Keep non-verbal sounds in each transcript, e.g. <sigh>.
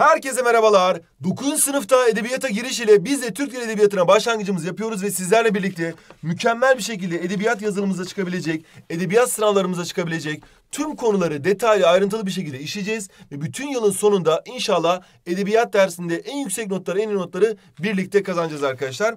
Herkese merhabalar. 9. sınıfta edebiyata giriş ile biz de Türk Dili Edebiyatı'na başlangıcımızı yapıyoruz ve sizlerle birlikte mükemmel bir şekilde edebiyat yazılımıza çıkabilecek, edebiyat sınavlarımıza çıkabilecek tüm konuları detaylı ayrıntılı bir şekilde işleyeceğiz ve bütün yılın sonunda inşallah edebiyat dersinde en yüksek notları, en iyi notları birlikte kazanacağız arkadaşlar.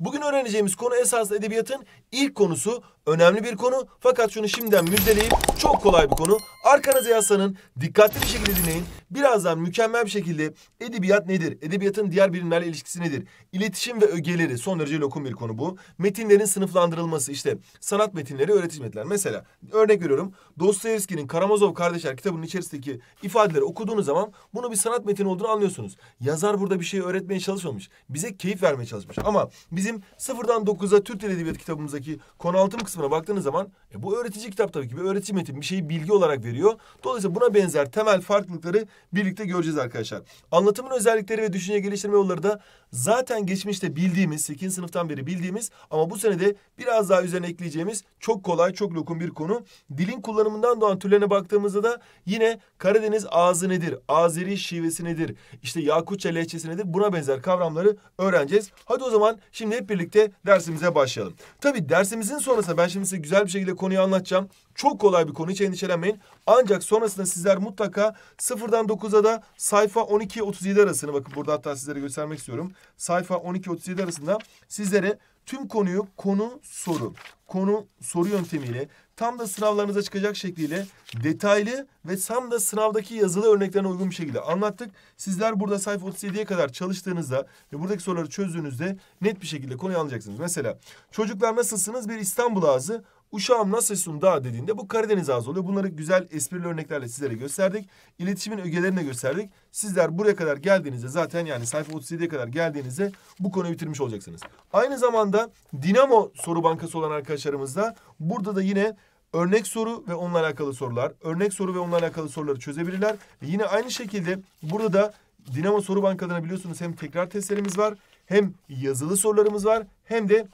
Bugün öğreneceğimiz konu esas edebiyatın ilk konusu. Önemli bir konu fakat şunu şimdiden müjdeleyip çok kolay bir konu. Arkanıza yaslanın, dikkatli bir şekilde dinleyin Birazdan mükemmel bir şekilde edebiyat nedir? Edebiyatın diğer birimlerle ilişkisi nedir? İletişim ve ögeleri son derece lokum bir konu bu. Metinlerin sınıflandırılması işte sanat metinleri, öğretici metinler. Mesela örnek veriyorum Dostoyevski'nin Karamazov Kardeşler kitabının içerisindeki ifadeleri okuduğunuz zaman bunu bir sanat metini olduğunu anlıyorsunuz. Yazar burada bir şey öğretmeye çalışmamış. Bize keyif vermeye çalışmış. Ama bizim sıfırdan dokuza Türk Dil Edebiyatı kitabımızdaki konu altım kısmına baktığınız zaman e, bu öğretici kitap tabii ki bir öğretici metin bir şeyi bilgi olarak veriyor. Dolayısıyla buna benzer temel farklılıkları birlikte göreceğiz arkadaşlar. Anlatımın özellikleri ve düşünce geliştirme yolları da zaten geçmişte bildiğimiz, 8. sınıftan beri bildiğimiz ama bu sene de biraz daha üzerine ekleyeceğimiz çok kolay, çok lokum bir konu. Dilin kullanımından doğan türlerine baktığımızda da yine Karadeniz ağzı nedir, Azeri şivesi nedir, işte Yakutça lehçesi nedir buna benzer kavramları öğreneceğiz. Hadi o zaman şimdi hep birlikte dersimize başlayalım. Tabii dersimizin sonrasında ben şimdi size güzel bir şekilde konuyu anlatacağım. Çok kolay bir konu hiç endişelenmeyin. Ancak sonrasında sizler mutlaka sıfırdan dokuza da sayfa 12-37 arasını bakın burada hatta sizlere göstermek istiyorum sayfa 12-37 arasında sizlere tüm konuyu konu soru, konu soru yöntemiyle tam da sınavlarınıza çıkacak şekliyle detaylı ve tam da sınavdaki yazılı örneklerine uygun bir şekilde anlattık. Sizler burada sayfa 37'ye kadar çalıştığınızda ve buradaki soruları çözdüğünüzde net bir şekilde konuyu anlayacaksınız. Mesela çocuklar nasılsınız bir İstanbul ağzı Uşağım nasıl nasılsın da dediğinde bu Karadeniz ağzı oluyor. Bunları güzel esprili örneklerle sizlere gösterdik. İletişimin ögelerini de gösterdik. Sizler buraya kadar geldiğinizde zaten yani sayfa 37'ye kadar geldiğinizde bu konuyu bitirmiş olacaksınız. Aynı zamanda Dinamo soru bankası olan arkadaşlarımız da burada da yine örnek soru ve onunla alakalı sorular, örnek soru ve onunla alakalı soruları çözebilirler. Yine aynı şekilde burada da Dinamo soru bankalarına biliyorsunuz hem tekrar testlerimiz var hem yazılı sorularımız var hem de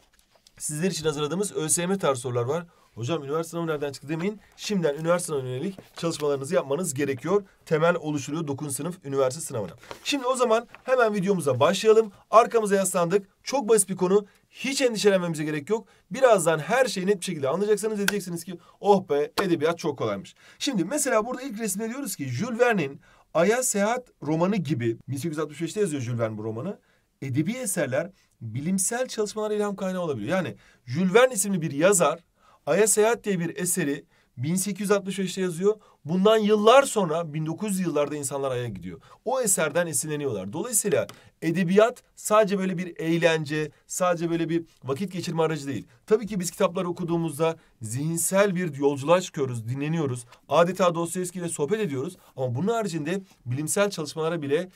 sizler için hazırladığımız ÖSYM tarzı sorular var. Hocam üniversite sınavı nereden çıktı demeyin. Şimdiden üniversite sınavına yönelik çalışmalarınızı yapmanız gerekiyor. Temel oluşturuyor 9. sınıf üniversite sınavına. Şimdi o zaman hemen videomuza başlayalım. Arkamıza yaslandık. Çok basit bir konu. Hiç endişelenmemize gerek yok. Birazdan her şeyi net bir şekilde anlayacaksınız. Diyeceksiniz ki oh be edebiyat çok kolaymış. Şimdi mesela burada ilk resimde diyoruz ki Jules Verne'in Aya Seyahat romanı gibi 1865'te yazıyor Jules Verne bu romanı. Edebi eserler bilimsel çalışmalara ilham kaynağı olabiliyor. Yani Jules Verne isimli bir yazar Ay'a Seyahat diye bir eseri 1865'te yazıyor. Bundan yıllar sonra 1900'lü yıllarda insanlar Ay'a gidiyor. O eserden esinleniyorlar. Dolayısıyla edebiyat sadece böyle bir eğlence, sadece böyle bir vakit geçirme aracı değil. Tabii ki biz kitaplar okuduğumuzda zihinsel bir yolculuğa çıkıyoruz, dinleniyoruz. Adeta Dostoyevski ile sohbet ediyoruz. Ama bunun haricinde bilimsel çalışmalara bile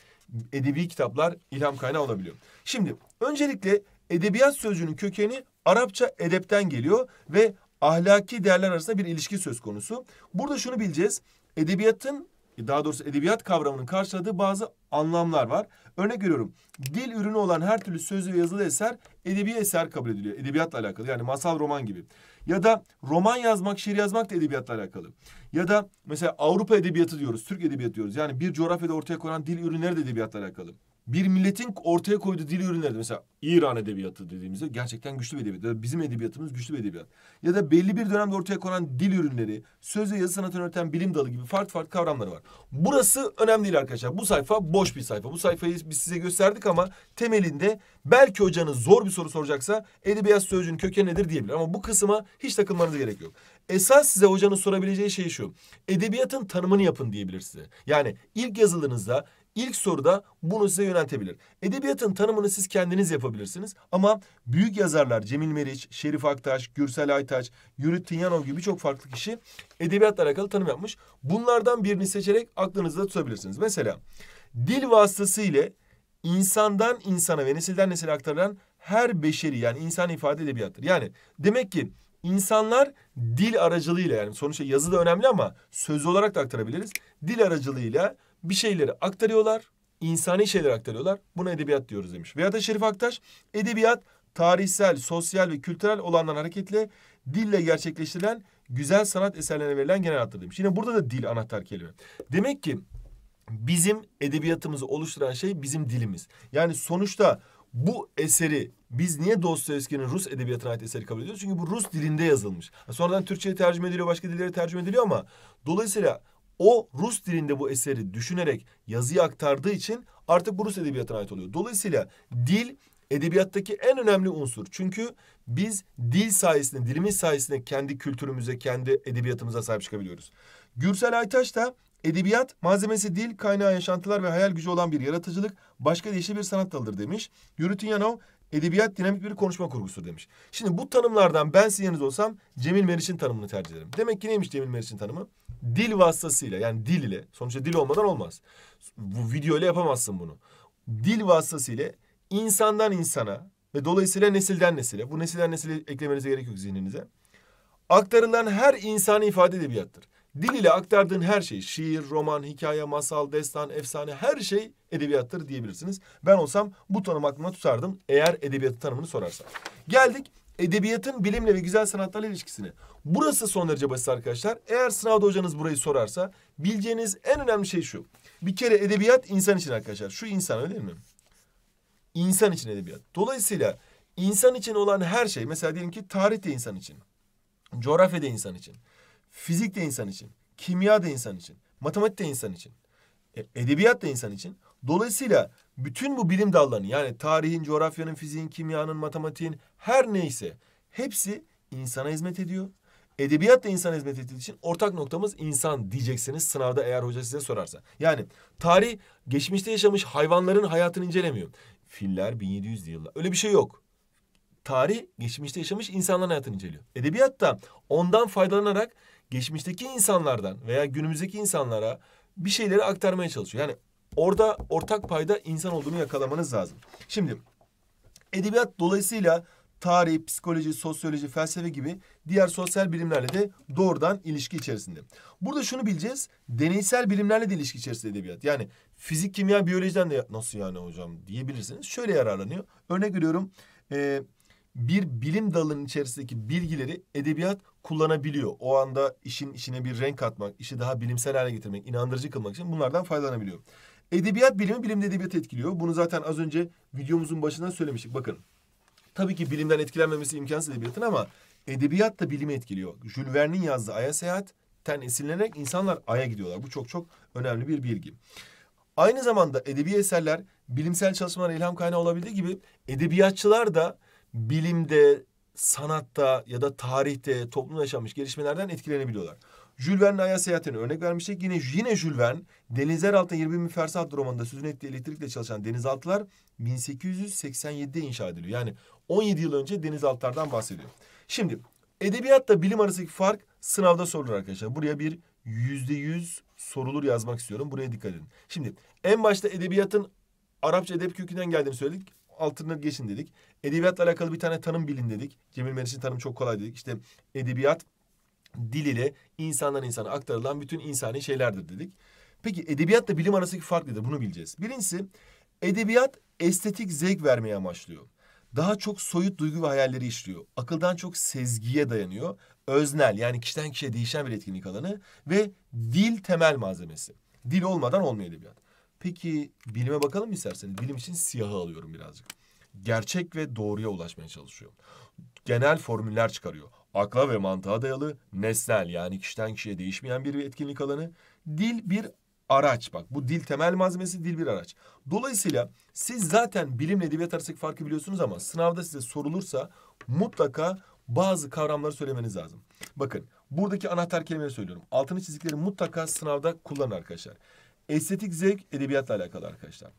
edebi kitaplar ilham kaynağı olabiliyor. Şimdi Öncelikle edebiyat sözcüğünün kökeni Arapça edepten geliyor ve ahlaki değerler arasında bir ilişki söz konusu. Burada şunu bileceğiz. Edebiyatın daha doğrusu edebiyat kavramının karşıladığı bazı anlamlar var. Örnek veriyorum. Dil ürünü olan her türlü sözlü ve yazılı eser edebi eser kabul ediliyor. Edebiyatla alakalı yani masal roman gibi. Ya da roman yazmak, şiir yazmak da edebiyatla alakalı. Ya da mesela Avrupa edebiyatı diyoruz, Türk edebiyatı diyoruz. Yani bir coğrafyada ortaya konan dil ürünleri de edebiyatla alakalı bir milletin ortaya koyduğu dil ürünleri mesela İran edebiyatı dediğimizde gerçekten güçlü bir edebiyat. Ya da bizim edebiyatımız güçlü bir edebiyat. Ya da belli bir dönemde ortaya konan dil ürünleri, söz ve yazı sanatını öğreten bilim dalı gibi farklı farklı kavramları var. Burası önemli değil arkadaşlar. Bu sayfa boş bir sayfa. Bu sayfayı biz size gösterdik ama temelinde belki hocanız zor bir soru soracaksa edebiyat sözcüğünün kökeni nedir diyebilir. Ama bu kısma hiç takılmanız gerek yok. Esas size hocanın sorabileceği şey şu. Edebiyatın tanımını yapın diyebilir size. Yani ilk yazılınızda İlk soruda bunu size yöneltebilir. Edebiyatın tanımını siz kendiniz yapabilirsiniz ama büyük yazarlar Cemil Meriç, Şerif Aktaş, Gürsel Aytaç, Yürüt Tinyanov gibi çok farklı kişi edebiyatla alakalı tanım yapmış. Bunlardan birini seçerek aklınızda tutabilirsiniz. Mesela dil vasıtasıyla insandan insana ve nesilden nesile aktarılan her beşeri yani insan ifade edebiyattır. Yani demek ki insanlar dil aracılığıyla yani sonuçta yazı da önemli ama söz olarak da aktarabiliriz. Dil aracılığıyla bir şeyleri aktarıyorlar, insani şeyleri aktarıyorlar. Buna edebiyat diyoruz demiş. Veya da Şerif Aktaş, edebiyat tarihsel, sosyal ve kültürel olandan hareketle dille gerçekleştirilen güzel sanat eserlerine verilen genel addır demiş. Yine burada da dil anahtar kelime. Demek ki bizim edebiyatımızı oluşturan şey bizim dilimiz. Yani sonuçta bu eseri biz niye Dostoyevski'nin Rus edebiyatına ait eseri kabul ediyoruz? Çünkü bu Rus dilinde yazılmış. Sonradan Türkçe'ye tercüme ediliyor, başka dillere tercüme ediliyor ama dolayısıyla o Rus dilinde bu eseri düşünerek yazıya aktardığı için artık bu Rus edebiyatına ait oluyor. Dolayısıyla dil edebiyattaki en önemli unsur. Çünkü biz dil sayesinde, dilimiz sayesinde kendi kültürümüze, kendi edebiyatımıza sahip çıkabiliyoruz. Gürsel Aytaş da edebiyat malzemesi dil, kaynağı yaşantılar ve hayal gücü olan bir yaratıcılık başka değişik bir sanat dalıdır demiş. Yuri Tunyanov edebiyat dinamik bir konuşma kurgusudur demiş. Şimdi bu tanımlardan ben sizin olsam Cemil Meriç'in tanımını tercih ederim. Demek ki neymiş Cemil Meriç'in tanımı? Dil vasıtasıyla yani dil ile. Sonuçta dil olmadan olmaz. Bu video ile yapamazsın bunu. Dil vasıtasıyla insandan insana ve dolayısıyla nesilden nesile. Bu nesilden nesile eklemenize gerek yok zihninize. Aktarılan her insani ifade edebiyattır. Dil ile aktardığın her şey, şiir, roman, hikaye, masal, destan, efsane her şey edebiyattır diyebilirsiniz. Ben olsam bu tanım aklıma tutardım eğer edebiyatı tanımını sorarsan. Geldik edebiyatın bilimle ve güzel sanatlarla ilişkisini. Burası son derece basit arkadaşlar. Eğer sınavda hocanız burayı sorarsa bileceğiniz en önemli şey şu. Bir kere edebiyat insan için arkadaşlar. Şu insan öyle değil mi? İnsan için edebiyat. Dolayısıyla insan için olan her şey mesela diyelim ki tarih de insan için. Coğrafya da insan için. Fizik de insan için. Kimya da insan için. Matematik de insan için. E, edebiyat da insan için. Dolayısıyla bütün bu bilim dallarının yani tarihin, coğrafyanın, fiziğin, kimyanın, matematiğin her neyse hepsi insana hizmet ediyor. Edebiyat da insana hizmet ettiği için ortak noktamız insan diyeceksiniz sınavda eğer hoca size sorarsa. Yani tarih geçmişte yaşamış hayvanların hayatını incelemiyor. Filler 1700 yıllar. Öyle bir şey yok. Tarih geçmişte yaşamış insanların hayatını inceliyor. Edebiyat da ondan faydalanarak geçmişteki insanlardan veya günümüzdeki insanlara bir şeyleri aktarmaya çalışıyor. Yani orada ortak payda insan olduğunu yakalamanız lazım. Şimdi edebiyat dolayısıyla tarih, psikoloji, sosyoloji, felsefe gibi diğer sosyal bilimlerle de doğrudan ilişki içerisinde. Burada şunu bileceğiz. Deneysel bilimlerle de ilişki içerisinde edebiyat. Yani fizik, kimya, biyolojiden de nasıl yani hocam diyebilirsiniz. Şöyle yararlanıyor. Örnek veriyorum. E, bir bilim dalının içerisindeki bilgileri edebiyat kullanabiliyor. O anda işin içine bir renk katmak, işi daha bilimsel hale getirmek, inandırıcı kılmak için bunlardan faydalanabiliyor. Edebiyat bilimi bilimde edebiyat etkiliyor. Bunu zaten az önce videomuzun başından söylemiştik. Bakın tabii ki bilimden etkilenmemesi imkansız edebiyatın ama edebiyat da bilimi etkiliyor. Jules Verne'in yazdığı Ay'a Seyahat'ten esinlenerek insanlar Ay'a gidiyorlar. Bu çok çok önemli bir bilgi. Aynı zamanda edebi eserler bilimsel çalışmalara ilham kaynağı olabildiği gibi edebiyatçılar da bilimde, sanatta ya da tarihte toplumda yaşanmış gelişmelerden etkilenebiliyorlar. Jules Verne'le Aya seyahatini örnek vermiştik. Yine yine Jules Verne Denizler Altında 20 bin Fersah romanında sözünü ettiği elektrikle çalışan denizaltılar 1887'de inşa ediliyor. Yani 17 yıl önce denizaltılardan bahsediyor. Şimdi edebiyatla bilim arasındaki fark sınavda sorulur arkadaşlar. Buraya bir yüzde yüz sorulur yazmak istiyorum. Buraya dikkat edin. Şimdi en başta edebiyatın Arapça edep kökünden geldiğini söyledik. Altını geçin dedik. Edebiyatla alakalı bir tane tanım bilin dedik. Cemil Meriç'in tanımı çok kolay dedik. İşte edebiyat dil ile insandan insana aktarılan bütün insani şeylerdir dedik. Peki edebiyatla bilim arasındaki fark nedir? Bunu bileceğiz. Birincisi edebiyat estetik zevk vermeye amaçlıyor. Daha çok soyut duygu ve hayalleri işliyor. Akıldan çok sezgiye dayanıyor. Öznel yani kişiden kişiye değişen bir etkinlik alanı ve dil temel malzemesi. Dil olmadan olmuyor edebiyat. Peki bilime bakalım isterseniz. Bilim için siyahı alıyorum birazcık. Gerçek ve doğruya ulaşmaya çalışıyor. Genel formüller çıkarıyor akla ve mantığa dayalı nesnel yani kişiden kişiye değişmeyen bir etkinlik alanı. Dil bir araç bak bu dil temel malzemesi dil bir araç. Dolayısıyla siz zaten bilimle edebiyat arasındaki farkı biliyorsunuz ama sınavda size sorulursa mutlaka bazı kavramları söylemeniz lazım. Bakın buradaki anahtar kelimeleri söylüyorum. Altını çizikleri mutlaka sınavda kullanın arkadaşlar. Estetik zevk edebiyatla alakalı arkadaşlar.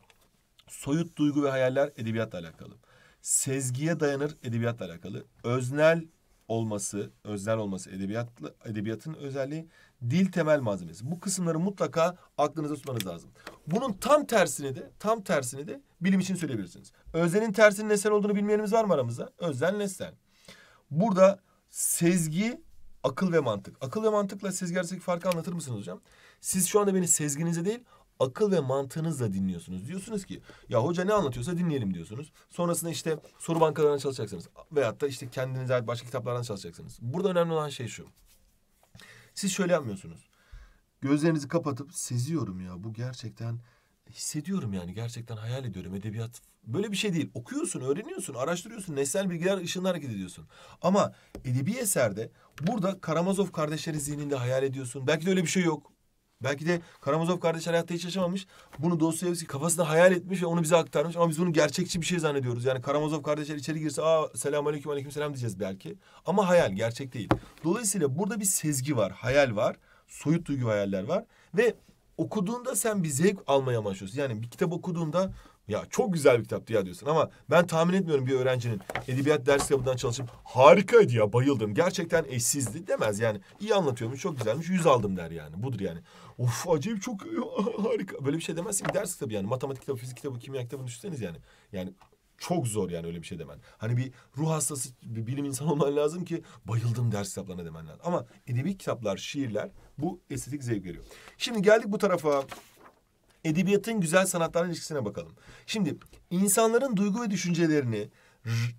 Soyut duygu ve hayaller edebiyatla alakalı. Sezgiye dayanır edebiyatla alakalı. Öznel olması, özel olması edebiyatlı, edebiyatın özelliği dil temel malzemesi. Bu kısımları mutlaka aklınıza tutmanız lazım. Bunun tam tersini de tam tersini de bilim için söyleyebilirsiniz. Öznenin tersinin nesnel olduğunu bilmeyenimiz var mı aramızda? Özel nesnel. Burada sezgi, akıl ve mantık. Akıl ve mantıkla sezgi arasındaki farkı anlatır mısınız hocam? Siz şu anda beni sezginize değil akıl ve mantığınızla dinliyorsunuz. Diyorsunuz ki ya hoca ne anlatıyorsa dinleyelim diyorsunuz. Sonrasında işte soru bankalarına çalışacaksınız. Veyahut da işte kendinize ait başka kitaplardan çalışacaksınız. Burada önemli olan şey şu. Siz şöyle yapmıyorsunuz. Gözlerinizi kapatıp seziyorum ya bu gerçekten hissediyorum yani gerçekten hayal ediyorum edebiyat böyle bir şey değil. Okuyorsun, öğreniyorsun, araştırıyorsun, nesnel bilgiler ışığında hareket ediyorsun. Ama edebi eserde burada Karamazov kardeşleri zihninde hayal ediyorsun. Belki de öyle bir şey yok. Belki de Karamazov kardeş hayatta hiç yaşamamış. Bunu Dostoyevski kafasında hayal etmiş ve onu bize aktarmış. Ama biz bunu gerçekçi bir şey zannediyoruz. Yani Karamazov kardeşler içeri girse aa selam aleyküm aleyküm selam diyeceğiz belki. Ama hayal gerçek değil. Dolayısıyla burada bir sezgi var, hayal var. Soyut duygu hayaller var. Ve okuduğunda sen bir zevk almaya başlıyorsun. Yani bir kitap okuduğunda ya çok güzel bir kitaptı ya diyorsun ama ben tahmin etmiyorum bir öğrencinin edebiyat ders kitabından çalışıp harikaydı ya bayıldım gerçekten eşsizdi demez yani. iyi anlatıyormuş çok güzelmiş yüz aldım der yani budur yani. Of acayip çok <laughs> harika böyle bir şey demezsin ki ders kitabı yani matematik kitabı fizik kitabı kimya kitabını düşünseniz yani. Yani çok zor yani öyle bir şey demen. Hani bir ruh hastası bir bilim insanı olman lazım ki bayıldım ders kitaplarına demen lazım. Ama edebi kitaplar, şiirler bu estetik zevk veriyor. Şimdi geldik bu tarafa edebiyatın güzel sanatların ilişkisine bakalım. Şimdi insanların duygu ve düşüncelerini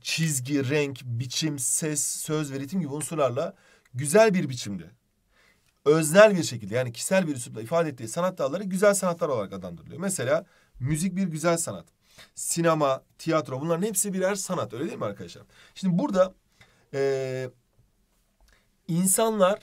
çizgi, renk, biçim, ses, söz ve ritim gibi unsurlarla güzel bir biçimde öznel bir şekilde yani kişisel bir üslupla ifade ettiği sanat dalları güzel sanatlar olarak adlandırılıyor. Mesela müzik bir güzel sanat. Sinema, tiyatro bunların hepsi birer sanat öyle değil mi arkadaşlar? Şimdi burada e, insanlar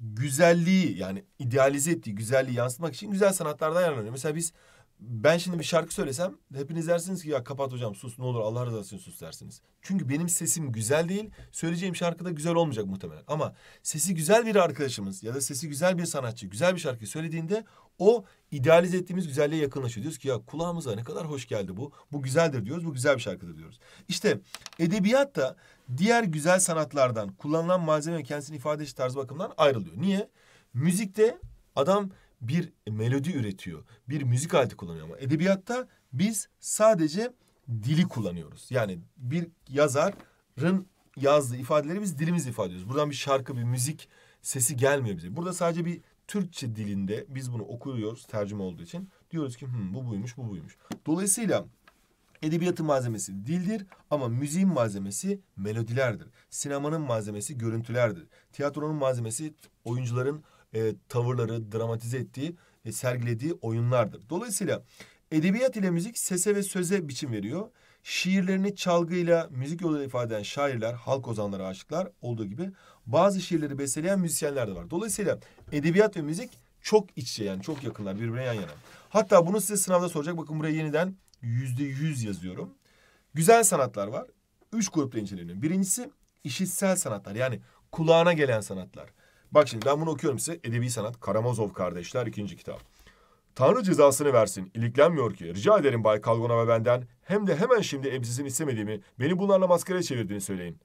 güzelliği yani idealize ettiği güzelliği yansıtmak için güzel sanatlardan yararlanıyor. Mesela biz ben şimdi bir şarkı söylesem hepiniz dersiniz ki ya kapat hocam sus ne olur Allah razı olsun sus dersiniz. Çünkü benim sesim güzel değil söyleyeceğim şarkı da güzel olmayacak muhtemelen. Ama sesi güzel bir arkadaşımız ya da sesi güzel bir sanatçı güzel bir şarkı söylediğinde o idealize ettiğimiz güzelliğe yakınlaşıyor. Diyoruz ki ya kulağımıza ne kadar hoş geldi bu. Bu güzeldir diyoruz bu güzel bir şarkıdır diyoruz. İşte edebiyat da diğer güzel sanatlardan kullanılan malzeme kendisini ifade ediş tarzı bakımından ayrılıyor. Niye? Müzikte adam bir melodi üretiyor, bir müzik aleti kullanıyor ama edebiyatta biz sadece dili kullanıyoruz. Yani bir yazarın yazdığı ifadeleri biz dilimiz ifade ediyoruz. Buradan bir şarkı, bir müzik sesi gelmiyor bize. Burada sadece bir Türkçe dilinde biz bunu okuyoruz tercüme olduğu için. Diyoruz ki Hı, bu buymuş, bu buymuş. Dolayısıyla edebiyatın malzemesi dildir ama müziğin malzemesi melodilerdir. Sinemanın malzemesi görüntülerdir. Tiyatronun malzemesi oyuncuların e, tavırları dramatize ettiği ve sergilediği oyunlardır. Dolayısıyla edebiyat ile müzik sese ve söze biçim veriyor. Şiirlerini çalgıyla müzik yoluyla ifade eden şairler, halk ozanları, aşıklar olduğu gibi bazı şiirleri besleyen müzisyenler de var. Dolayısıyla edebiyat ve müzik çok iç içe yani çok yakınlar birbirine yan yana. Hatta bunu size sınavda soracak. Bakın buraya yeniden yüzde yüz yazıyorum. Güzel sanatlar var. Üç grupla inceleniyor. Birincisi işitsel sanatlar yani kulağına gelen sanatlar. Bak şimdi ben bunu okuyorum size. Edebi Sanat Karamazov Kardeşler ikinci kitap. Tanrı cezasını versin. İliklenmiyor ki. Rica ederim Bay Kalgona ve benden. Hem de hemen şimdi elbisesini istemediğimi, beni bunlarla maskara çevirdiğini söyleyin.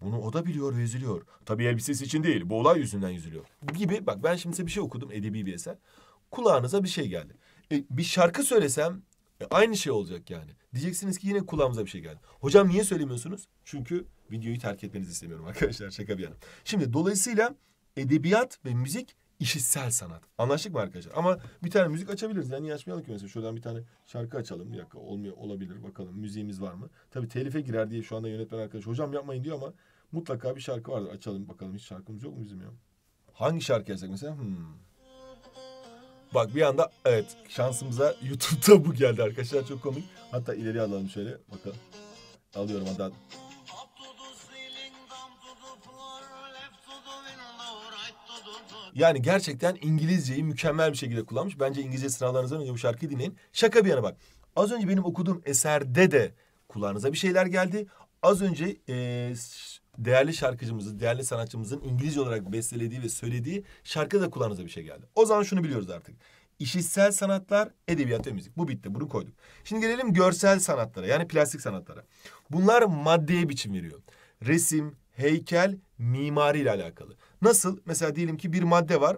Bunu o da biliyor ve üzülüyor. Tabii elbisesi için değil, bu olay yüzünden üzülüyor. Gibi bak ben şimdi size bir şey okudum edebi bir eser. Kulağınıza bir şey geldi. E, bir şarkı söylesem e, aynı şey olacak yani. Diyeceksiniz ki yine kulağımıza bir şey geldi. Hocam niye söylemiyorsunuz? Çünkü videoyu terk etmenizi istemiyorum <laughs> arkadaşlar şaka bir yana. Şimdi dolayısıyla edebiyat ve müzik işitsel sanat. Anlaştık mı arkadaşlar? Ama bir tane müzik açabiliriz. Yani açmayalım ki mesela şuradan bir tane şarkı açalım. Bir olmuyor olabilir bakalım müziğimiz var mı? Tabii telife girer diye şu anda yönetmen arkadaş hocam yapmayın diyor ama mutlaka bir şarkı vardır. Açalım bakalım hiç şarkımız yok mu bizim ya? Hangi şarkı yazsak mesela? Hmm. Bak bir anda evet şansımıza YouTube'da bu geldi arkadaşlar çok komik. Hatta ileri alalım şöyle bakalım. Alıyorum hatta Yani gerçekten İngilizceyi mükemmel bir şekilde kullanmış. Bence İngilizce sınavlarınızdan önce bu şarkıyı dinleyin. Şaka bir yana bak. Az önce benim okuduğum eserde de kulağınıza bir şeyler geldi. Az önce e, değerli şarkıcımızın, değerli sanatçımızın İngilizce olarak bestelediği ve söylediği şarkı da kulağınıza bir şey geldi. O zaman şunu biliyoruz artık. İşitsel sanatlar, edebiyat ve müzik. Bu bitti, bunu koyduk. Şimdi gelelim görsel sanatlara, yani plastik sanatlara. Bunlar maddeye biçim veriyor. Resim, heykel, mimari ile alakalı. Nasıl? Mesela diyelim ki bir madde var.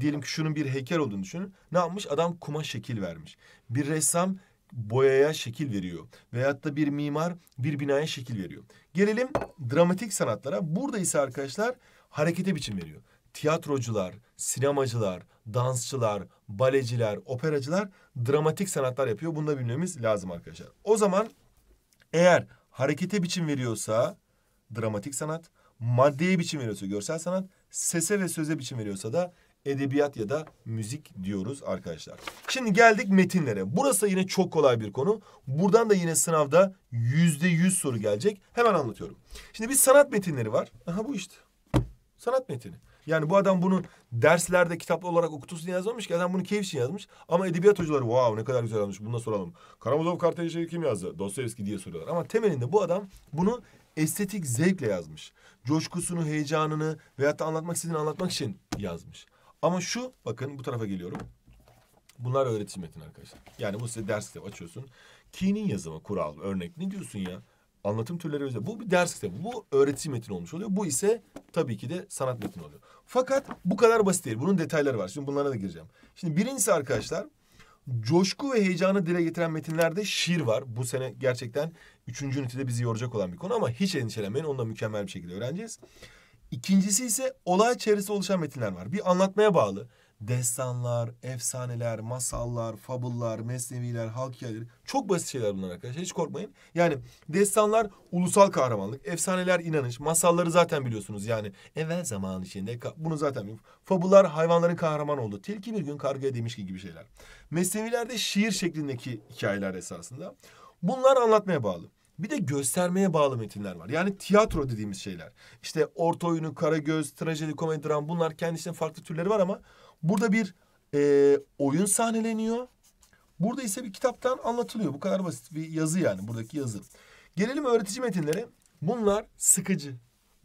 Diyelim ki şunun bir heykel olduğunu düşünün. Ne yapmış? Adam kuma şekil vermiş. Bir ressam boyaya şekil veriyor. Veyahut da bir mimar bir binaya şekil veriyor. Gelelim dramatik sanatlara. Burada ise arkadaşlar harekete biçim veriyor. Tiyatrocular, sinemacılar, dansçılar, baleciler, operacılar dramatik sanatlar yapıyor. Bunu da bilmemiz lazım arkadaşlar. O zaman eğer harekete biçim veriyorsa dramatik sanat, maddeye biçim veriyorsa görsel sanat, sese ve söze biçim veriyorsa da edebiyat ya da müzik diyoruz arkadaşlar. Şimdi geldik metinlere. Burası yine çok kolay bir konu. Buradan da yine sınavda yüzde yüz soru gelecek. Hemen anlatıyorum. Şimdi bir sanat metinleri var. Aha bu işte. Sanat metini. Yani bu adam bunu derslerde kitaplı olarak okutulsun yazmamış ki adam bunu keyif için yazmış. Ama edebiyat hocaları wow ne kadar güzel yazmış bunu da soralım. Karamazov Kartej'i kim yazdı? Dostoyevski diye soruyorlar. Ama temelinde bu adam bunu estetik zevkle yazmış. Coşkusunu, heyecanını veyahut da anlatmak istediğini anlatmak için yazmış. Ama şu bakın bu tarafa geliyorum. Bunlar öğretim metin arkadaşlar. Yani bu size ders kitabı açıyorsun. Key'nin yazımı, kural, örnek ne diyorsun ya? Anlatım türleri özel. Bu bir ders kitabı. Bu öğretim metin olmuş oluyor. Bu ise tabii ki de sanat metni oluyor. Fakat bu kadar basit değil. Bunun detayları var. Şimdi bunlara da gireceğim. Şimdi birincisi arkadaşlar coşku ve heyecanı dile getiren metinlerde şiir var. Bu sene gerçekten üçüncü ünitede bizi yoracak olan bir konu ama hiç endişelenmeyin. Onu da mükemmel bir şekilde öğreneceğiz. İkincisi ise olay çevresi oluşan metinler var. Bir anlatmaya bağlı destanlar, efsaneler, masallar, fabullar, mesneviler, halk hikayeleri. Çok basit şeyler bunlar arkadaşlar. Hiç korkmayın. Yani destanlar ulusal kahramanlık, efsaneler inanış, masalları zaten biliyorsunuz. Yani evvel zaman içinde bunu zaten biliyorsunuz. Fabullar hayvanların kahraman oldu. Tilki bir gün kargaya demiş ki gibi şeyler. Mesneviler de şiir şeklindeki hikayeler esasında. Bunlar anlatmaya bağlı. Bir de göstermeye bağlı metinler var. Yani tiyatro dediğimiz şeyler. İşte orta oyunu, karagöz, trajedi, komedi, dram bunlar kendi farklı türleri var ama Burada bir e, oyun sahneleniyor. Burada ise bir kitaptan anlatılıyor. Bu kadar basit bir yazı yani buradaki yazı. Gelelim öğretici metinlere. Bunlar sıkıcı.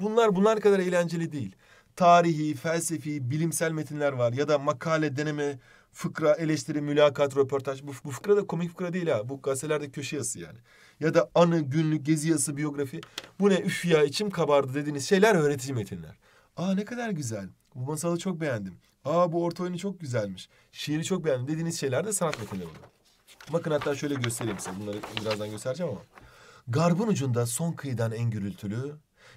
Bunlar bunlar kadar eğlenceli değil. Tarihi, felsefi, bilimsel metinler var ya da makale, deneme, fıkra, eleştiri, mülakat, röportaj. Bu, bu fıkra da komik fıkra değil ha. Bu gazetelerde köşe yazısı yani. Ya da anı, günlük, gezi yazısı, biyografi. Bu ne üf ya içim kabardı dediğiniz şeyler öğretici metinler. Aa ne kadar güzel. Bu masalı çok beğendim. Aa bu orta oyunu çok güzelmiş. Şiiri çok beğendim dediğiniz şeyler de sanat metinleri oluyor. Bakın hatta şöyle göstereyim size. Bunları birazdan göstereceğim ama. Garbın ucunda son kıyıdan en gürültülü,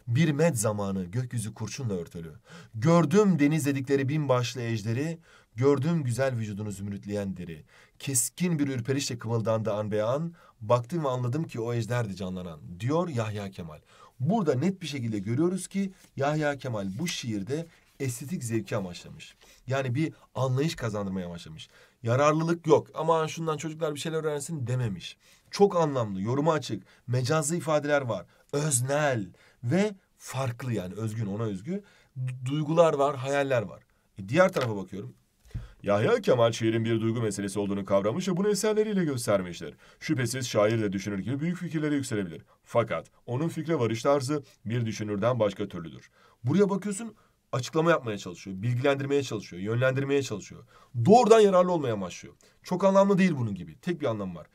bir med zamanı gökyüzü kurşunla örtülü. Gördüm deniz dedikleri bin başlı ejderi, gördüm güzel vücudunu zümrütleyen deri. Keskin bir ürperişle kımıldandı an be an, baktım ve anladım ki o ejderdi canlanan, diyor Yahya Kemal. Burada net bir şekilde görüyoruz ki Yahya Kemal bu şiirde estetik zevki amaçlamış. Yani bir anlayış kazandırmaya başlamış. Yararlılık yok. Aman şundan çocuklar bir şeyler öğrensin dememiş. Çok anlamlı, yoruma açık, mecazlı ifadeler var. Öznel ve farklı yani özgün ona özgü. Duygular var, hayaller var. E diğer tarafa bakıyorum. Yahya Kemal şiirin bir duygu meselesi olduğunu kavramış ve bunu eserleriyle göstermiştir. Şüphesiz şair de düşünür gibi büyük fikirlere yükselebilir. Fakat onun fikre varış tarzı bir düşünürden başka türlüdür. Buraya bakıyorsun açıklama yapmaya çalışıyor, bilgilendirmeye çalışıyor, yönlendirmeye çalışıyor. Doğrudan yararlı olmaya başlıyor. Çok anlamlı değil bunun gibi. Tek bir anlam var.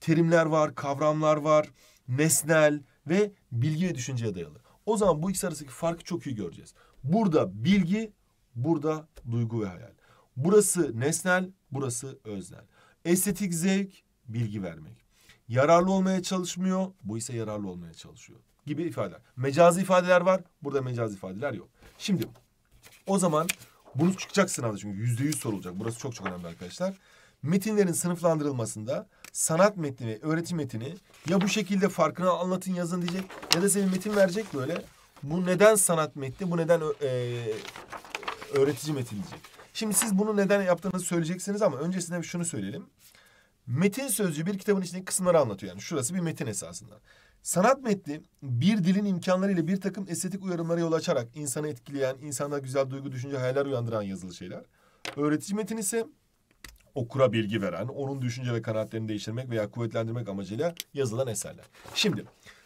Terimler var, kavramlar var, nesnel ve bilgi ve düşünceye dayalı. O zaman bu ikisi arasındaki farkı çok iyi göreceğiz. Burada bilgi, burada duygu ve hayal. Burası nesnel, burası öznel. Estetik zevk, bilgi vermek. Yararlı olmaya çalışmıyor, bu ise yararlı olmaya çalışıyor gibi ifadeler. Mecazi ifadeler var, burada mecazi ifadeler yok. Şimdi o zaman bunu çıkacak sınavda çünkü yüzde yüz sorulacak. Burası çok çok önemli arkadaşlar. Metinlerin sınıflandırılmasında sanat metni ve öğretim metini ya bu şekilde farkını anlatın yazın diyecek ya da senin metin verecek böyle. Bu neden sanat metni, bu neden e, öğretici metin diyecek. Şimdi siz bunu neden yaptığınızı söyleyeceksiniz ama öncesinde şunu söyleyelim. Metin sözcüğü bir kitabın içindeki kısımları anlatıyor. Yani şurası bir metin esasında. Sanat metni bir dilin imkanları ile bir takım estetik uyarımlara yol açarak insanı etkileyen, insanda güzel duygu, düşünce, hayaller uyandıran yazılı şeyler. Öğretici metin ise okura bilgi veren, onun düşünce ve kanaatlerini değiştirmek veya kuvvetlendirmek amacıyla yazılan eserler. Şimdi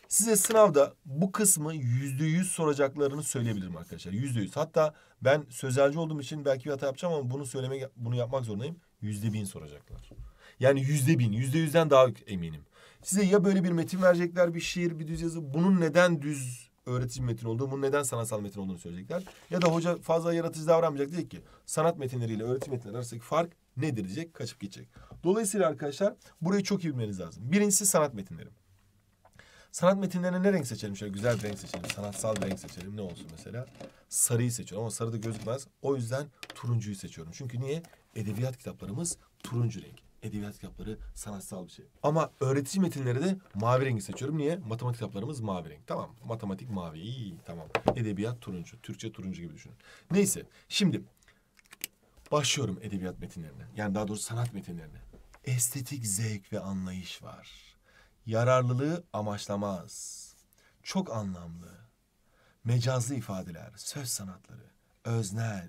size sınavda bu kısmı yüzde yüz soracaklarını söyleyebilirim arkadaşlar. Yüzde yüz. Hatta ben sözelci olduğum için belki bir hata yapacağım ama bunu söylemek, bunu yapmak zorundayım. Yüzde bin soracaklar. Yani yüzde bin, yüzde yüzden daha eminim. Size ya böyle bir metin verecekler, bir şiir, bir düz yazı. Bunun neden düz öğretici metin olduğu, bunun neden sanatsal metin olduğunu söyleyecekler. Ya da hoca fazla yaratıcı davranmayacak. Diyecek ki sanat metinleriyle öğretim metinleri arasındaki fark nedir diyecek, kaçıp gidecek. Dolayısıyla arkadaşlar burayı çok iyi bilmeniz lazım. Birincisi sanat metinleri. Sanat metinlerine ne renk seçelim? Şöyle güzel bir renk seçelim, sanatsal bir renk seçelim. Ne olsun mesela? Sarıyı seçiyorum ama sarı da gözükmez. O yüzden turuncuyu seçiyorum. Çünkü niye? Edebiyat kitaplarımız turuncu renk edebiyat kitapları sanatsal bir şey. Ama öğretici metinleri de mavi rengi seçiyorum. Niye? Matematik kitaplarımız mavi renk. Tamam. Matematik mavi. İyi, tamam. Edebiyat turuncu. Türkçe turuncu gibi düşünün. Neyse. Şimdi başlıyorum edebiyat metinlerine. Yani daha doğrusu sanat metinlerine. Estetik zevk ve anlayış var. Yararlılığı amaçlamaz. Çok anlamlı. Mecazlı ifadeler, söz sanatları, öznel,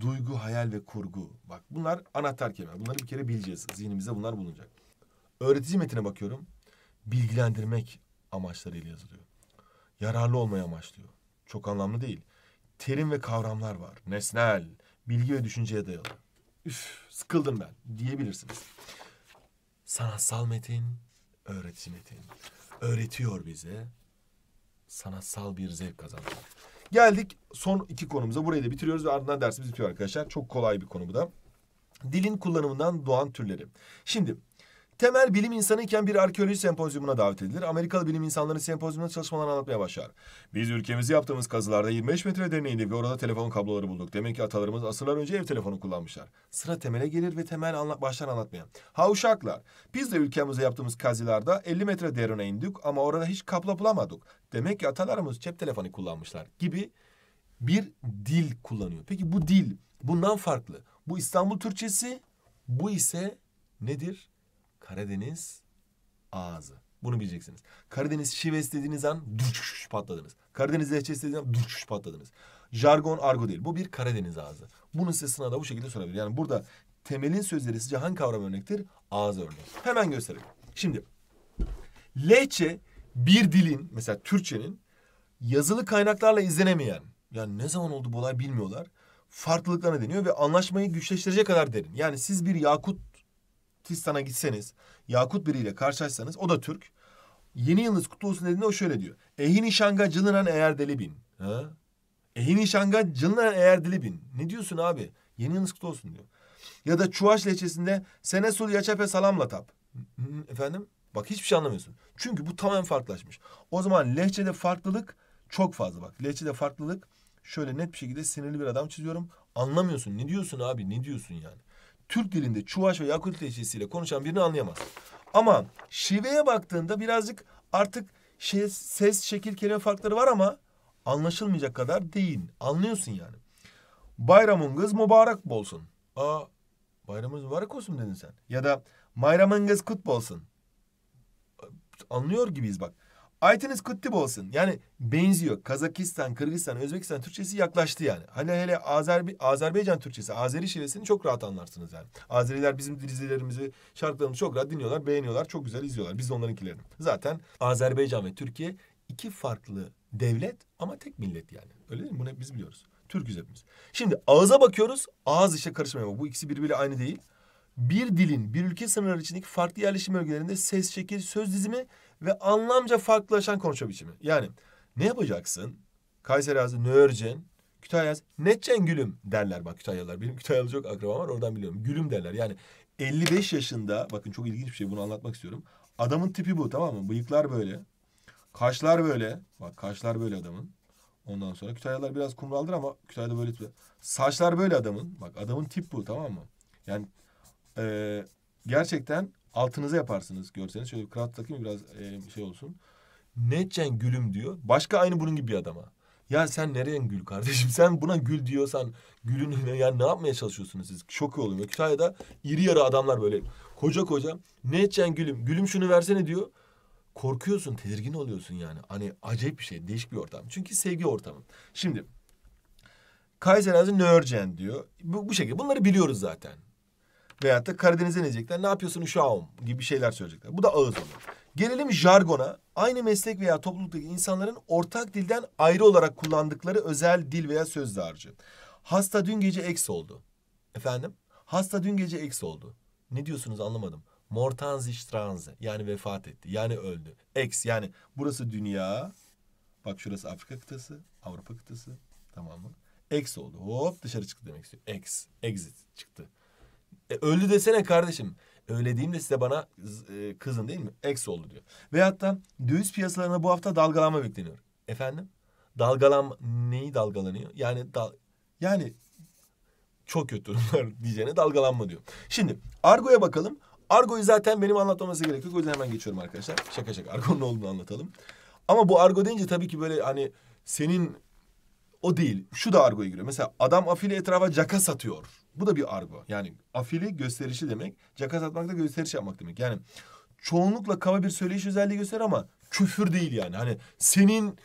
duygu, hayal ve kurgu. Bak bunlar anahtar kelimeler. Bunları bir kere bileceğiz. Zihnimizde bunlar bulunacak. Öğretici metine bakıyorum. Bilgilendirmek amaçlarıyla yazılıyor. Yararlı olmaya amaçlıyor. Çok anlamlı değil. Terim ve kavramlar var. Nesnel, bilgi ve düşünceye dayalı. Üf, sıkıldım ben diyebilirsiniz. Sanatsal metin, öğretici metin. Öğretiyor bize sanatsal bir zevk kazanmak. Geldik son iki konumuza. Burayı da bitiriyoruz ve ardından dersimiz bitiyor arkadaşlar. Çok kolay bir konu bu da. Dilin kullanımından doğan türleri. Şimdi Temel bilim insanıyken bir arkeoloji sempozyumuna davet edilir. Amerikalı bilim insanları sempozyumda çalışmalarını anlatmaya başlar. Biz ülkemizi yaptığımız kazılarda 25 metre derinliğinde ve orada telefon kabloları bulduk. Demek ki atalarımız asırlar önce ev telefonu kullanmışlar. Sıra temele gelir ve temel anla başlar anlatmaya. Ha uşaklar, biz de ülkemizde yaptığımız kazılarda 50 metre derine indik ama orada hiç kapla bulamadık. Demek ki atalarımız cep telefonu kullanmışlar gibi bir dil kullanıyor. Peki bu dil bundan farklı. Bu İstanbul Türkçesi, bu ise nedir? Karadeniz ağzı. Bunu bileceksiniz. Karadeniz şivesi dediğiniz an duş patladınız. Karadeniz lehçesi dediğiniz an duş patladınız. Jargon argo değil. Bu bir Karadeniz ağzı. Bunu size sınavda bu şekilde sorabilir. Yani burada temelin sözleri sizce hangi kavram örnektir? Ağız örneği. Hemen gösterelim. Şimdi lehçe bir dilin mesela Türkçenin yazılı kaynaklarla izlenemeyen yani ne zaman oldu bu olay bilmiyorlar. Farklılıklarına deniyor ve anlaşmayı güçleştirecek kadar derin. Yani siz bir Yakut Tistan'a gitseniz, Yakut biriyle karşılaşsanız o da Türk. Yeni yılınız kutlu olsun dediğinde o şöyle diyor. Ehini şanga cılınan eğer deli bin. Ha? Ehini şanga cılınan eğer deli bin. Ne diyorsun abi? Yeni yılınız kutlu olsun diyor. Ya da Çuvaş lehçesinde sene sul yaçape salamla tap. Efendim? Bak hiçbir şey anlamıyorsun. Çünkü bu tamamen farklılaşmış. O zaman lehçede farklılık çok fazla bak. Lehçede farklılık şöyle net bir şekilde sinirli bir adam çiziyorum. Anlamıyorsun. Ne diyorsun abi? Ne diyorsun yani? Türk dilinde Çuvaş ve Yakut lehçesiyle konuşan birini anlayamaz. Ama şiveye baktığında birazcık artık şey, ses, şekil, kelime farkları var ama anlaşılmayacak kadar değil. Anlıyorsun yani. Bayramın kız mübarek olsun. Aa bayramınız mübarek olsun dedin sen. Ya da bayramın kız kutlu olsun. Anlıyor gibiyiz bak. Aytiniz kuttib olsun. Yani benziyor. Kazakistan, Kırgızistan, Özbekistan Türkçesi yaklaştı yani. Hani hele Azerbi Azerbaycan Türkçesi, Azeri şivesini çok rahat anlarsınız yani. Azeriler bizim dizilerimizi, şarkılarımızı çok rahat dinliyorlar, beğeniyorlar, çok güzel izliyorlar. Biz de onlarınkilerini. Zaten Azerbaycan ve Türkiye iki farklı devlet ama tek millet yani. Öyle değil mi? Bunu hep biz biliyoruz. Türküz hepimiz. Şimdi ağıza bakıyoruz. Ağız işte karışmaya Bu ikisi birbiriyle aynı değil. Bir dilin bir ülke sınırları içindeki farklı yerleşim bölgelerinde ses, şekil, söz dizimi ve anlamca farklılaşan konuşma biçimi. Yani ne yapacaksın? Kayseri ağzı nörcen, Kütahya ağzı netcen gülüm derler bak Kütahyalılar. Benim Kütahyalı çok akrabam var oradan biliyorum. Gülüm derler. Yani 55 yaşında bakın çok ilginç bir şey bunu anlatmak istiyorum. Adamın tipi bu tamam mı? Bıyıklar böyle. Kaşlar böyle. Bak kaşlar böyle adamın. Ondan sonra Kütahyalılar biraz kumraldır ama Kütahya'da böyle tipi. Saçlar böyle adamın. Bak adamın tip bu tamam mı? Yani e, gerçekten altınıza yaparsınız görseniz. Şöyle bir kravat takayım biraz e, şey olsun. Ne edeceksin gülüm diyor. Başka aynı bunun gibi bir adama. Ya sen nereye gül kardeşim? Sen buna gül diyorsan gülün ya ne yapmaya çalışıyorsunuz siz? Şok oluyorum. Kütahya'da iri yarı adamlar böyle koca koca ne edeceksin gülüm? Gülüm şunu versene diyor. Korkuyorsun, tedirgin oluyorsun yani. Hani acayip bir şey, değişik bir ortam. Çünkü sevgi ortamı. Şimdi Kayseri Azı Nörcen diyor. Bu, bu şekilde. Bunları biliyoruz zaten. Veyahut da Karadeniz'e ne diyecekler? Ne yapıyorsun uşağım gibi şeyler söyleyecekler. Bu da ağız olur. Gelelim jargona. Aynı meslek veya topluluktaki insanların ortak dilden ayrı olarak kullandıkları özel dil veya söz dağarcığı. Hasta dün gece eks oldu. Efendim? Hasta dün gece eks oldu. Ne diyorsunuz anlamadım. Mortanziştranze yani vefat etti. Yani öldü. Eks yani burası dünya. Bak şurası Afrika kıtası, Avrupa kıtası. Tamam mı? Eks oldu. Hop dışarı çıktı demek istiyor. Eks, exit çıktı. E, öldü desene kardeşim. Öyle diyeyim de size bana e, kızın değil mi? Ex oldu diyor. Ve hatta döviz piyasalarına bu hafta dalgalanma bekleniyor. Efendim? Dalgalan neyi dalgalanıyor? Yani dal yani çok kötü durumlar <laughs> diyeceğine dalgalanma diyor. Şimdi argoya bakalım. Argoyu zaten benim anlatmaması gerek yok. O yüzden hemen geçiyorum arkadaşlar. Şaka şaka argonun olduğunu anlatalım. Ama bu argo deyince tabii ki böyle hani senin o değil. Şu da argoya giriyor. Mesela adam afili etrafa caka satıyor. Bu da bir argo. Yani afili gösterişi demek. Caka satmak da gösteriş yapmak demek. Yani çoğunlukla kaba bir söyleyiş özelliği gösterir ama küfür değil yani. Hani senin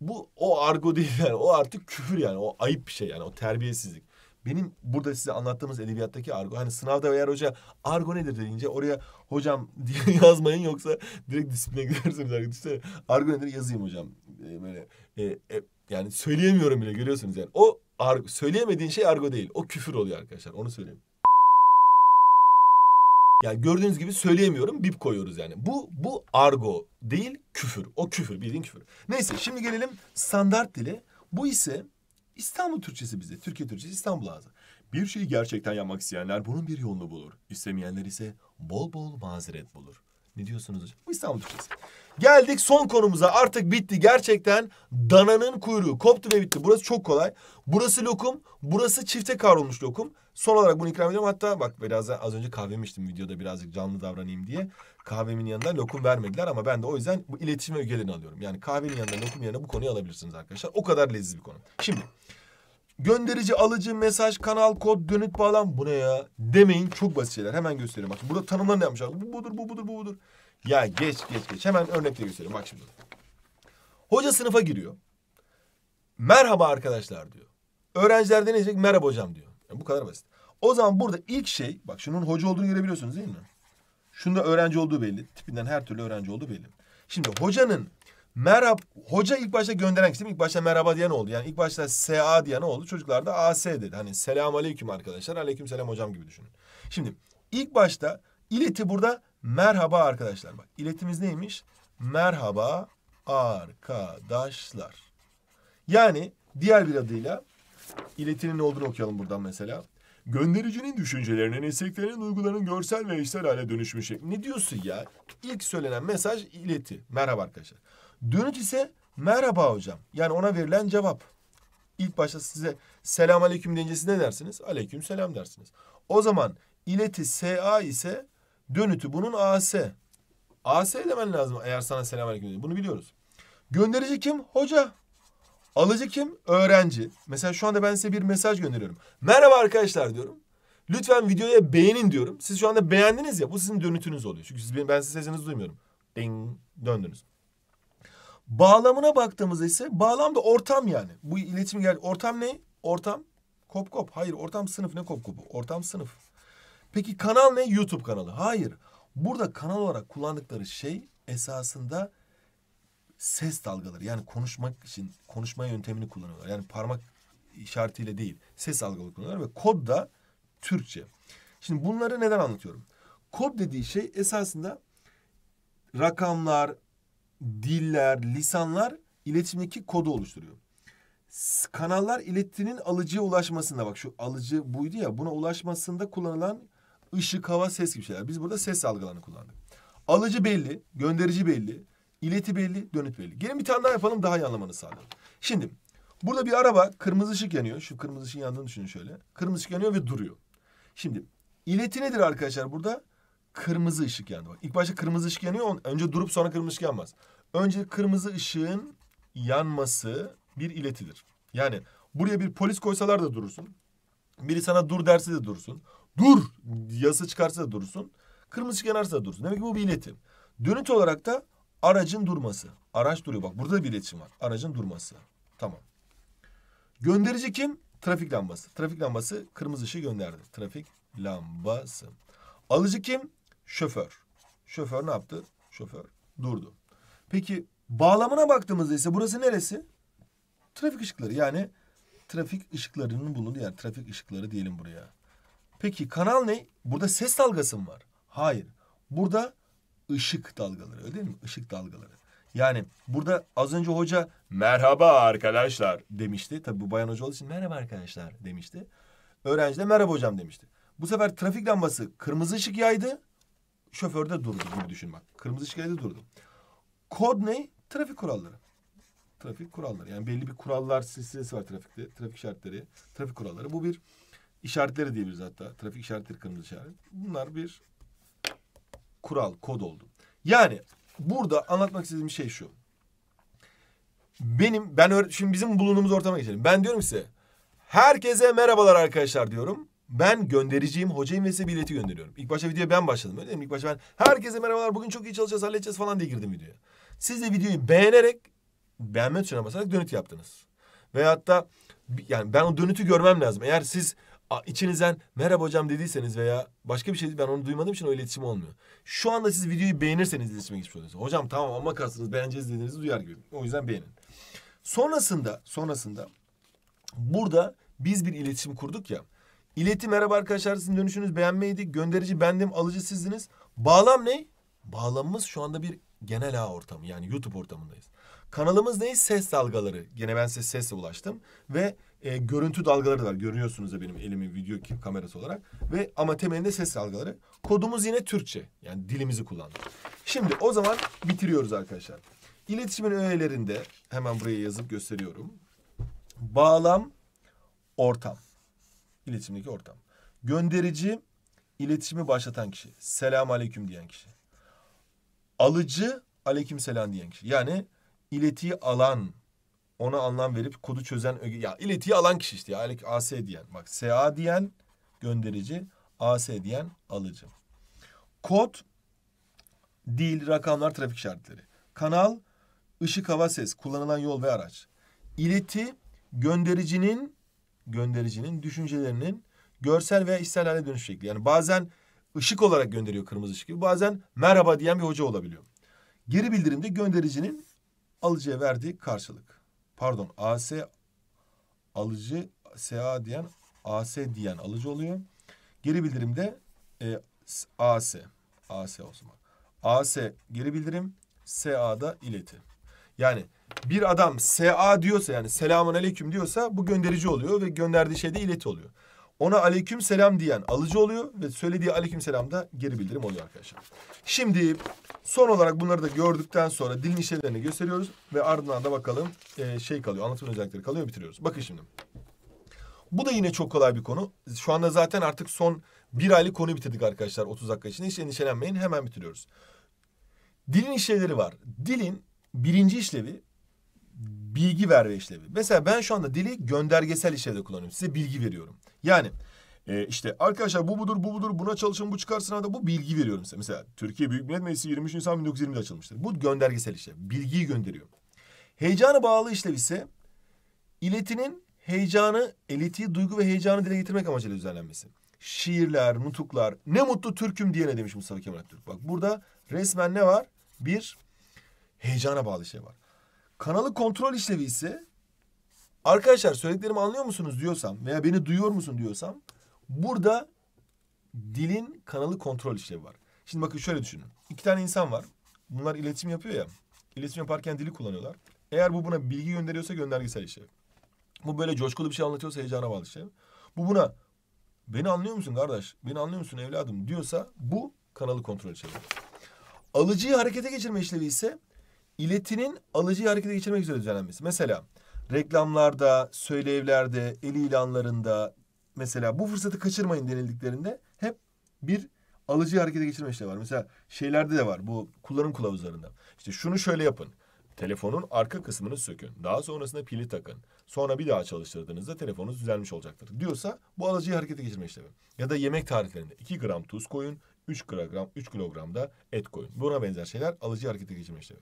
bu o argo değil yani. O artık küfür yani. O ayıp bir şey yani. O terbiyesizlik. Benim burada size anlattığımız edebiyattaki argo. Hani sınavda eğer hoca argo nedir deyince oraya hocam <laughs> diye yazmayın yoksa direkt disipline gidersiniz arkadaşlar. Argo nedir yazayım hocam. Ee, böyle e, e, yani söyleyemiyorum bile görüyorsunuz yani. O argo, söyleyemediğin şey argo değil. O küfür oluyor arkadaşlar. Onu söyleyeyim. Yani gördüğünüz gibi söyleyemiyorum. Bip koyuyoruz yani. Bu bu argo değil küfür. O küfür bildiğin küfür. Neyse şimdi gelelim standart dile. Bu ise İstanbul Türkçesi bize. Türkiye Türkçesi İstanbul ağzı. Bir şeyi gerçekten yapmak isteyenler bunun bir yolunu bulur. İstemeyenler ise bol bol mazeret bulur. Ne diyorsunuz hocam? Bu İstanbul Türkçesi. Geldik son konumuza. Artık bitti. Gerçekten dananın kuyruğu koptu ve bitti. Burası çok kolay. Burası lokum. Burası çifte kavrulmuş lokum. Son olarak bunu ikram ediyorum. Hatta bak biraz az önce kahvemi içtim videoda birazcık canlı davranayım diye. Kahvemin yanında lokum vermediler ama ben de o yüzden bu iletişime ögelerini alıyorum. Yani kahvenin yanında lokum yerine bu konuyu alabilirsiniz arkadaşlar. O kadar leziz bir konu. Şimdi Gönderici, alıcı, mesaj, kanal, kod, dönüt, bağlam. Bu ne ya? Demeyin çok basit şeyler. Hemen göstereyim. Bakın, burada tanımlar ne yapmışlar. Bu budur, bu budur, bu budur. Ya geç, geç, geç. Hemen örnekle göstereyim. Bak şimdi. Hoca sınıfa giriyor. Merhaba arkadaşlar diyor. Öğrenciler deneyecek. Merhaba hocam diyor. Yani bu kadar basit. O zaman burada ilk şey, bak şunun hoca olduğunu görebiliyorsunuz değil mi? Şunda öğrenci olduğu belli. Tipinden her türlü öğrenci olduğu belli. Şimdi hocanın Merhab hoca ilk başta gönderen kişi ilk başta merhaba diyen oldu. Yani ilk başta SA diyen oldu. Çocuklar da AS dedi. Hani selam aleyküm arkadaşlar. Aleyküm selam hocam gibi düşünün. Şimdi ilk başta ileti burada merhaba arkadaşlar. Bak iletimiz neymiş? Merhaba arkadaşlar. Yani diğer bir adıyla iletinin ne olduğunu okuyalım buradan mesela. Göndericinin düşüncelerinin, isteklerinin, duygularının görsel ve işsel hale dönüşmüş. Ne diyorsun ya? İlk söylenen mesaj ileti. Merhaba arkadaşlar. Dönüt ise merhaba hocam. Yani ona verilen cevap. İlk başta size selam aleyküm deyince siz ne dersiniz? Aleyküm selam dersiniz. O zaman ileti SA ise dönütü bunun AS. AS demen lazım eğer sana selam aleyküm dedi. Bunu biliyoruz. Gönderici kim? Hoca. Alıcı kim? Öğrenci. Mesela şu anda ben size bir mesaj gönderiyorum. Merhaba arkadaşlar diyorum. Lütfen videoya beğenin diyorum. Siz şu anda beğendiniz ya bu sizin dönütünüz oluyor. Çünkü siz, ben sizin sesinizi duymuyorum. Ding döndünüz. Bağlamına baktığımızda ise bağlam da ortam yani. Bu iletişim gel ortam ne? Ortam kop kop. Hayır ortam sınıf ne kop kopu? Ortam sınıf. Peki kanal ne? YouTube kanalı. Hayır. Burada kanal olarak kullandıkları şey esasında ses dalgaları. Yani konuşmak için konuşma yöntemini kullanıyorlar. Yani parmak işaretiyle değil. Ses dalgaları kullanıyorlar ve kod da Türkçe. Şimdi bunları neden anlatıyorum? Kod dediği şey esasında rakamlar, diller, lisanlar iletişimdeki kodu oluşturuyor. Kanallar iletinin alıcıya ulaşmasında bak şu alıcı buydu ya buna ulaşmasında kullanılan ışık, hava, ses gibi şeyler. Biz burada ses algılarını kullandık. Alıcı belli, gönderici belli, ileti belli, dönüt belli. Gelin bir tane daha yapalım daha iyi anlamanı sağlar. Şimdi burada bir araba kırmızı ışık yanıyor. Şu kırmızı ışığın yandığını düşünün şöyle. Kırmızı ışık yanıyor ve duruyor. Şimdi ileti nedir arkadaşlar burada? Burada kırmızı ışık yandı. İlk başta kırmızı ışık yanıyor. Önce durup sonra kırmızı ışık yanmaz. Önce kırmızı ışığın yanması bir iletidir. Yani buraya bir polis koysalar da durursun. Biri sana dur derse de durursun. Dur yası çıkarsa da durursun. Kırmızı ışık yanarsa da durursun. Demek ki bu bir ileti. Dönüt olarak da aracın durması. Araç duruyor. Bak burada da bir iletişim var. Aracın durması. Tamam. Gönderici kim? Trafik lambası. Trafik lambası kırmızı ışığı gönderdi. Trafik lambası. Alıcı kim? şoför. Şoför ne yaptı? Şoför durdu. Peki bağlamına baktığımızda ise burası neresi? Trafik ışıkları yani trafik ışıklarının bulunduğu yer. Trafik ışıkları diyelim buraya. Peki kanal ne? Burada ses dalgası mı var? Hayır. Burada ışık dalgaları öyle değil mi? Işık dalgaları. Yani burada az önce hoca merhaba arkadaşlar demişti. Tabi bu bayan hoca olduğu için merhaba arkadaşlar demişti. Öğrenci de merhaba hocam demişti. Bu sefer trafik lambası kırmızı ışık yaydı şoförde durdu gibi düşün bak. Kırmızı ışıkta durdu. Kod ne? Trafik kuralları. Trafik kuralları. Yani belli bir kurallar silsilesi var trafikte. Trafik işaretleri, trafik kuralları. Bu bir işaretleri diyebiliriz hatta. Trafik işaretleri kırmızı işaret. Bunlar bir kural, kod oldu. Yani burada anlatmak istediğim şey şu. Benim ben şimdi bizim bulunduğumuz ortama geçelim. Ben diyorum size herkese merhabalar arkadaşlar diyorum ben göndereceğim hocayım ve size bileti gönderiyorum. İlk başta videoya ben başladım öyle mi? İlk başta ben herkese merhabalar bugün çok iyi çalışacağız halledeceğiz falan diye girdim videoya. Siz de videoyu beğenerek beğenme tuşuna basarak dönüt yaptınız. Veyahut da yani ben o dönütü görmem lazım. Eğer siz içinizden merhaba hocam dediyseniz veya başka bir şey ben onu duymadığım için o iletişim olmuyor. Şu anda siz videoyu beğenirseniz iletişime geçmiş oluyorsunuz. Hocam tamam ama kalsınız beğeneceğiz dediğinizi duyar gibi. O yüzden beğenin. Sonrasında sonrasında burada biz bir iletişim kurduk ya. İleti merhaba arkadaşlar sizin dönüşünüz beğenmeydi. Gönderici bendim alıcı sizdiniz. Bağlam ne? Bağlamımız şu anda bir genel ağ ortamı yani YouTube ortamındayız. Kanalımız ne? Ses dalgaları. Gene ben size sesle ulaştım. Ve e, görüntü dalgaları da var. Görüyorsunuz da benim elimi video kamerası olarak. Ve ama temelinde ses dalgaları. Kodumuz yine Türkçe. Yani dilimizi kullandık. Şimdi o zaman bitiriyoruz arkadaşlar. İletişimin öğelerinde hemen buraya yazıp gösteriyorum. Bağlam, ortam iletişimdeki ortam. Gönderici iletişimi başlatan kişi. Selam aleyküm diyen kişi. Alıcı aleyküm selam diyen kişi. Yani iletiyi alan ona anlam verip kodu çözen öge, ya iletiyi alan kişi işte ya AS diyen bak SA diyen gönderici AS diyen alıcı. Kod dil rakamlar trafik işaretleri. Kanal ışık hava ses kullanılan yol ve araç. İleti göndericinin göndericinin düşüncelerinin görsel veya işsel hale dönüş şekli. Yani bazen ışık olarak gönderiyor kırmızı ışık gibi. Bazen merhaba diyen bir hoca olabiliyor. Geri bildirimde göndericinin alıcıya verdiği karşılık. Pardon AS alıcı SA diyen AS diyen alıcı oluyor. Geri bildirimde e, AS AS olsun. AS geri bildirim SA'da ileti. Yani bir adam SA diyorsa yani selamun aleyküm diyorsa bu gönderici oluyor ve gönderdiği şeyde ileti oluyor. Ona aleyküm selam diyen alıcı oluyor ve söylediği aleyküm selam da geri bildirim oluyor arkadaşlar. Şimdi son olarak bunları da gördükten sonra dilin işlerini gösteriyoruz ve ardından da bakalım e, şey kalıyor anlatım özellikleri kalıyor bitiriyoruz. Bakın şimdi. Bu da yine çok kolay bir konu. Şu anda zaten artık son bir aylık konu bitirdik arkadaşlar 30 dakika için. Hiç endişelenmeyin hemen bitiriyoruz. Dilin işlevleri var. Dilin birinci işlevi bilgi verme işlevi. Mesela ben şu anda dili göndergesel işlevde kullanıyorum. Size bilgi veriyorum. Yani e, işte arkadaşlar bu budur, bu budur, buna çalışın, bu çıkar sınavda bu bilgi veriyorum size. Mesela Türkiye Büyük Millet Meclisi 23 Nisan 1920'de açılmıştır. Bu göndergesel işlev. Bilgiyi gönderiyorum. Heyecana bağlı işlev ise iletinin heyecanı, elitiyi, duygu ve heyecanı dile getirmek amacıyla düzenlenmesi. Şiirler, nutuklar, ne mutlu Türk'üm diye ne demiş Mustafa Kemal Atatürk. Bak burada resmen ne var? Bir heyecana bağlı şey var kanalı kontrol işlevi ise arkadaşlar söylediklerimi anlıyor musunuz diyorsam veya beni duyuyor musun diyorsam burada dilin kanalı kontrol işlevi var. Şimdi bakın şöyle düşünün. İki tane insan var. Bunlar iletişim yapıyor ya. İletişim yaparken dili kullanıyorlar. Eğer bu buna bilgi gönderiyorsa göndergesel işlev. Bu böyle coşkulu bir şey anlatıyorsa heyecana bağlı işlev. Bu buna beni anlıyor musun kardeş? Beni anlıyor musun evladım diyorsa bu kanalı kontrol işlevi. Alıcıyı harekete geçirme işlevi ise iletinin alıcıyı harekete geçirmek üzere düzenlenmesi. Mesela reklamlarda, söylevlerde, el ilanlarında mesela bu fırsatı kaçırmayın denildiklerinde hep bir alıcıyı harekete geçirme işlemi var. Mesela şeylerde de var bu kullanım kılavuzlarında. İşte şunu şöyle yapın. Telefonun arka kısmını sökün. Daha sonrasında pili takın. Sonra bir daha çalıştırdığınızda telefonunuz düzelmiş olacaktır. Diyorsa bu alıcıyı harekete geçirme işlemi. Ya da yemek tariflerinde 2 gram tuz koyun, 3 kilogram 3 kilogramda et koyun. Buna benzer şeyler alıcıyı harekete geçirme işlemi.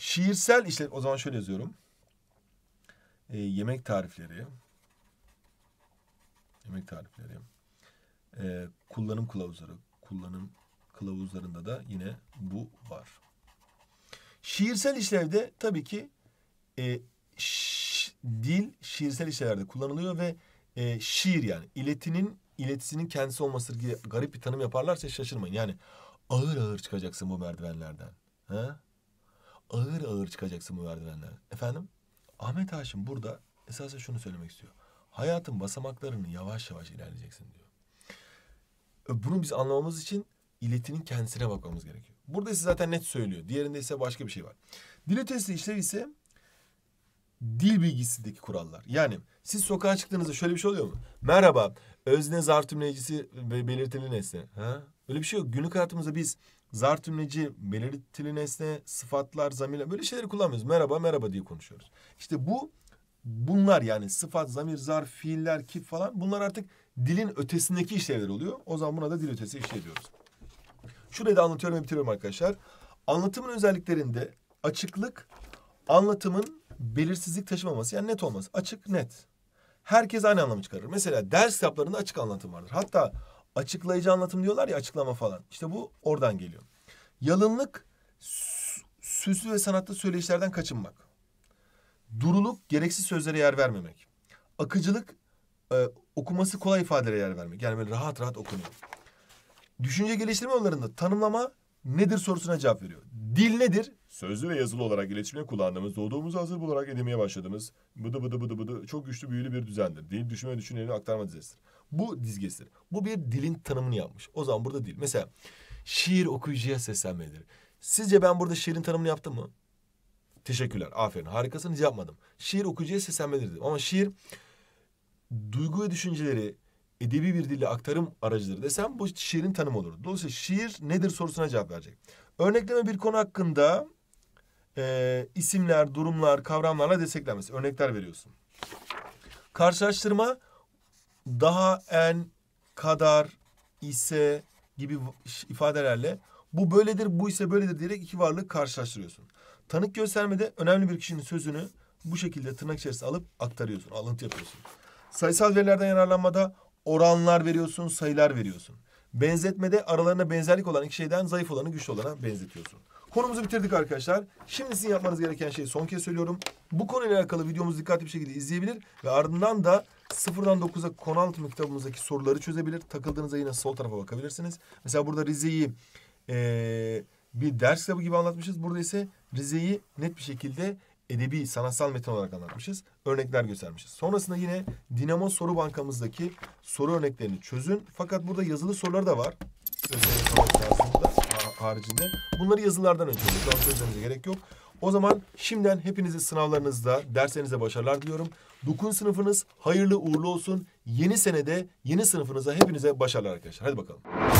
Şiirsel işletme o zaman şöyle yazıyorum. E, yemek tarifleri. Yemek tarifleri. E, kullanım kılavuzları. Kullanım kılavuzlarında da yine bu var. Şiirsel işlevde tabii ki e, dil şiirsel işlevlerde kullanılıyor ve e, şiir yani iletinin iletisinin kendisi olması gibi garip bir tanım yaparlarsa şaşırmayın. Yani ağır ağır çıkacaksın bu merdivenlerden. Ha? ağır ağır çıkacaksın bu merdivenlerden. Efendim? Ahmet Haşim burada esasen şunu söylemek istiyor. Hayatın basamaklarını yavaş yavaş ilerleyeceksin diyor. E, bunu biz anlamamız için iletinin kendisine bakmamız gerekiyor. Burada ise zaten net söylüyor. Diğerinde ise başka bir şey var. Dil ötesi işlev ise dil bilgisindeki kurallar. Yani siz sokağa çıktığınızda şöyle bir şey oluyor mu? Merhaba, özne zarf tümleyicisi ve belirtili nesne. Ha? Öyle bir şey yok. Günlük hayatımızda biz zar tümleci, belirtili nesne, sıfatlar, zamirler böyle şeyleri kullanmıyoruz. Merhaba, merhaba diye konuşuyoruz. İşte bu bunlar yani sıfat, zamir, zar, fiiller, kip falan bunlar artık dilin ötesindeki işlevler oluyor. O zaman buna da dil ötesi işlev diyoruz. Şurayı da anlatıyorum ve bitiriyorum arkadaşlar. Anlatımın özelliklerinde açıklık, anlatımın belirsizlik taşımaması yani net olması. Açık, net. Herkes aynı anlamı çıkarır. Mesela ders kitaplarında açık anlatım vardır. Hatta açıklayıcı anlatım diyorlar ya açıklama falan. İşte bu oradan geliyor. Yalınlık süslü ve sanatlı söyleyişlerden kaçınmak. Duruluk gereksiz sözlere yer vermemek. Akıcılık e, okuması kolay ifadelere yer vermek. Yani böyle rahat rahat okunuyor. Düşünce geliştirme yollarında tanımlama nedir sorusuna cevap veriyor. Dil nedir? Sözlü ve yazılı olarak iletişime kullandığımız, doğduğumuz hazır olarak edinmeye başladığımız bıdı bıdı bıdı bıdı çok güçlü büyülü bir düzendir. Dil düşünme düşüneni aktarma dizesidir. Bu dizgesidir. Bu bir dilin tanımını yapmış. O zaman burada dil. Mesela şiir okuyucuya seslenmedir. Sizce ben burada şiirin tanımını yaptım mı? Teşekkürler. Aferin. Harikasınız yapmadım. Şiir okuyucuya seslenmedir Ama şiir duygu ve düşünceleri edebi bir dille aktarım aracıdır desem bu şiirin tanımı olur. Dolayısıyla şiir nedir sorusuna cevap verecek. Örnekleme bir konu hakkında e, isimler, durumlar, kavramlarla desteklenmesi. Örnekler veriyorsun. Karşılaştırma daha en kadar ise gibi ifadelerle bu böyledir, bu ise böyledir diyerek iki varlığı karşılaştırıyorsun. Tanık göstermede önemli bir kişinin sözünü bu şekilde tırnak içerisinde alıp aktarıyorsun, alıntı yapıyorsun. Sayısal verilerden yararlanmada oranlar veriyorsun, sayılar veriyorsun. Benzetmede aralarına benzerlik olan iki şeyden zayıf olanı güçlü olana benzetiyorsun. Konumuzu bitirdik arkadaşlar. Şimdi sizin yapmanız gereken şey son kez söylüyorum. Bu konuyla alakalı videomuzu dikkatli bir şekilde izleyebilir ve ardından da sıfırdan dokuz'a konu altı kitabımızdaki soruları çözebilir. Takıldığınızda yine sol tarafa bakabilirsiniz. Mesela burada Rize'yi ee, bir ders kitabı gibi anlatmışız. Burada ise Rize'yi net bir şekilde edebi, sanatsal metin olarak anlatmışız. Örnekler göstermişiz. Sonrasında yine Dinamo soru bankamızdaki soru örneklerini çözün. Fakat burada yazılı sorular da var. Sözlerimiz lazım da haricinde. Bunları yazılardan önce şu an sözlerimize gerek yok. O zaman şimdiden hepinize sınavlarınızda, derslerinize başarılar diliyorum. Dokun sınıfınız hayırlı uğurlu olsun. Yeni senede yeni sınıfınıza hepinize başarılar arkadaşlar. Hadi bakalım.